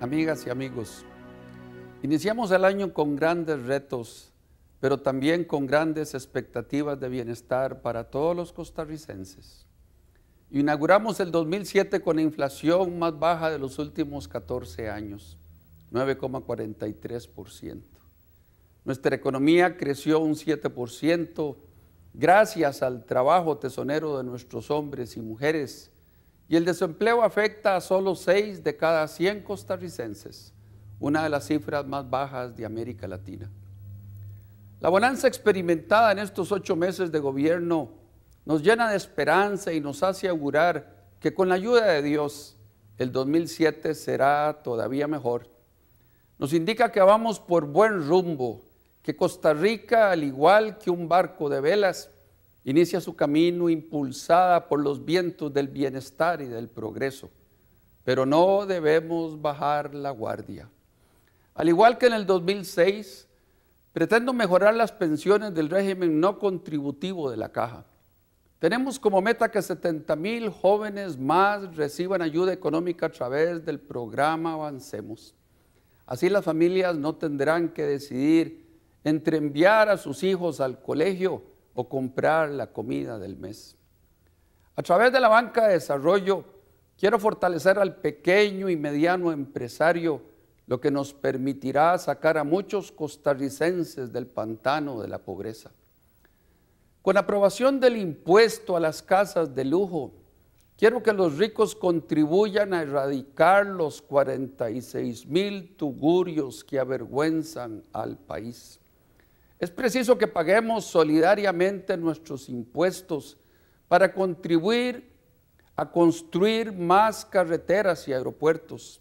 Amigas y amigos, iniciamos el año con grandes retos, pero también con grandes expectativas de bienestar para todos los costarricenses. Inauguramos el 2007 con la inflación más baja de los últimos 14 años, 9,43%. Nuestra economía creció un 7%, gracias al trabajo tesonero de nuestros hombres y mujeres, y el desempleo afecta a solo 6 de cada 100 costarricenses, una de las cifras más bajas de América Latina. La bonanza experimentada en estos ocho meses de gobierno nos llena de esperanza y nos hace augurar que con la ayuda de Dios el 2007 será todavía mejor. Nos indica que vamos por buen rumbo que Costa Rica, al igual que un barco de velas, inicia su camino impulsada por los vientos del bienestar y del progreso. Pero no debemos bajar la guardia. Al igual que en el 2006, pretendo mejorar las pensiones del régimen no contributivo de la caja. Tenemos como meta que 70 mil jóvenes más reciban ayuda económica a través del programa Avancemos. Así las familias no tendrán que decidir entre enviar a sus hijos al colegio o comprar la comida del mes. A través de la banca de desarrollo, quiero fortalecer al pequeño y mediano empresario, lo que nos permitirá sacar a muchos costarricenses del pantano de la pobreza. Con aprobación del impuesto a las casas de lujo, quiero que los ricos contribuyan a erradicar los 46 mil tugurios que avergüenzan al país. Es preciso que paguemos solidariamente nuestros impuestos para contribuir a construir más carreteras y aeropuertos,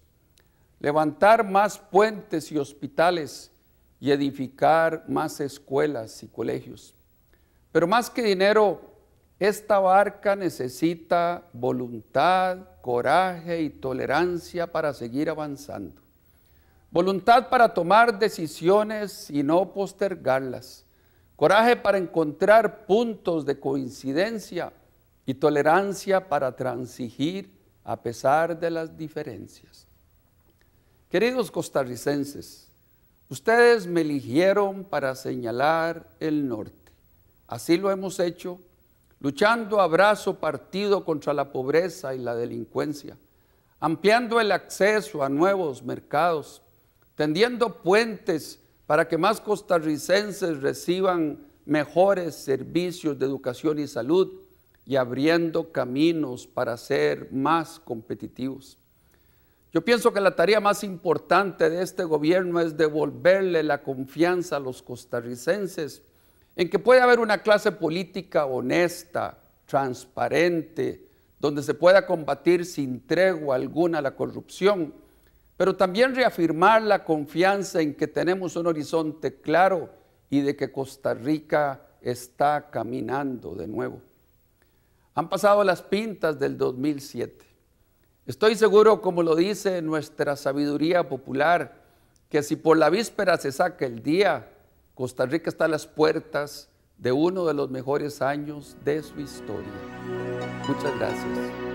levantar más puentes y hospitales y edificar más escuelas y colegios. Pero más que dinero, esta barca necesita voluntad, coraje y tolerancia para seguir avanzando. Voluntad para tomar decisiones y no postergarlas. Coraje para encontrar puntos de coincidencia y tolerancia para transigir a pesar de las diferencias. Queridos costarricenses, ustedes me eligieron para señalar el norte. Así lo hemos hecho, luchando a brazo partido contra la pobreza y la delincuencia, ampliando el acceso a nuevos mercados, tendiendo puentes para que más costarricenses reciban mejores servicios de educación y salud y abriendo caminos para ser más competitivos. Yo pienso que la tarea más importante de este gobierno es devolverle la confianza a los costarricenses en que puede haber una clase política honesta, transparente, donde se pueda combatir sin tregua alguna la corrupción pero también reafirmar la confianza en que tenemos un horizonte claro y de que Costa Rica está caminando de nuevo. Han pasado las pintas del 2007. Estoy seguro, como lo dice nuestra sabiduría popular, que si por la víspera se saca el día, Costa Rica está a las puertas de uno de los mejores años de su historia. Muchas gracias.